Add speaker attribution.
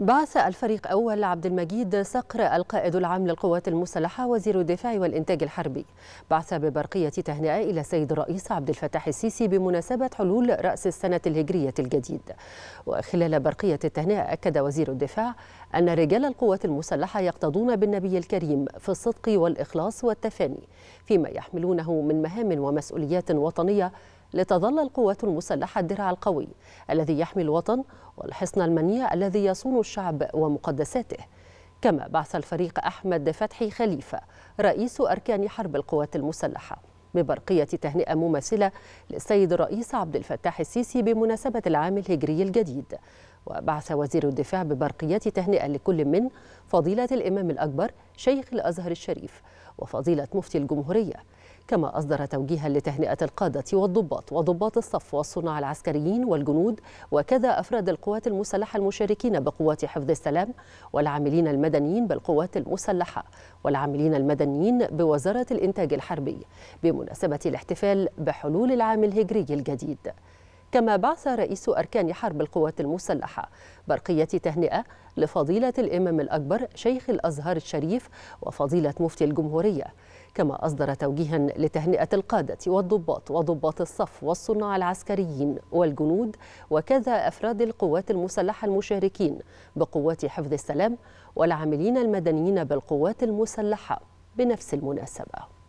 Speaker 1: بعث الفريق أول عبد المجيد صقر القائد العام للقوات المسلحة وزير الدفاع والإنتاج الحربي بعث ببرقية تهنئة إلى السيد الرئيس عبد الفتاح السيسي بمناسبة حلول رأس السنة الهجرية الجديد وخلال برقية التهنئة أكد وزير الدفاع أن رجال القوات المسلحة يقتضون بالنبي الكريم في الصدق والإخلاص والتفاني فيما يحملونه من مهام ومسؤوليات وطنية لتظل القوات المسلحة الدرع القوي الذي يحمي الوطن والحصن المنيع الذي يصون الشعب ومقدساته كما بعث الفريق أحمد فتحي خليفة رئيس أركان حرب القوات المسلحة ببرقية تهنئة مماثلة للسيد الرئيس عبد الفتاح السيسي بمناسبة العام الهجري الجديد وبعث وزير الدفاع ببرقيات تهنئة لكل من فضيلة الإمام الأكبر شيخ الأزهر الشريف وفضيلة مفتي الجمهورية كما أصدر توجيها لتهنئة القادة والضباط وضباط الصف والصناع العسكريين والجنود وكذا أفراد القوات المسلحة المشاركين بقوات حفظ السلام والعاملين المدنيين بالقوات المسلحة والعاملين المدنيين بوزارة الإنتاج الحربي بمناسبة الاحتفال بحلول العام الهجري الجديد كما بعث رئيس أركان حرب القوات المسلحة برقية تهنئة لفضيلة الإمام الأكبر شيخ الأزهر الشريف وفضيلة مفتي الجمهورية كما أصدر توجيها لتهنئة القادة والضباط وضباط الصف والصناع العسكريين والجنود وكذا أفراد القوات المسلحة المشاركين بقوات حفظ السلام والعاملين المدنيين بالقوات المسلحة بنفس المناسبة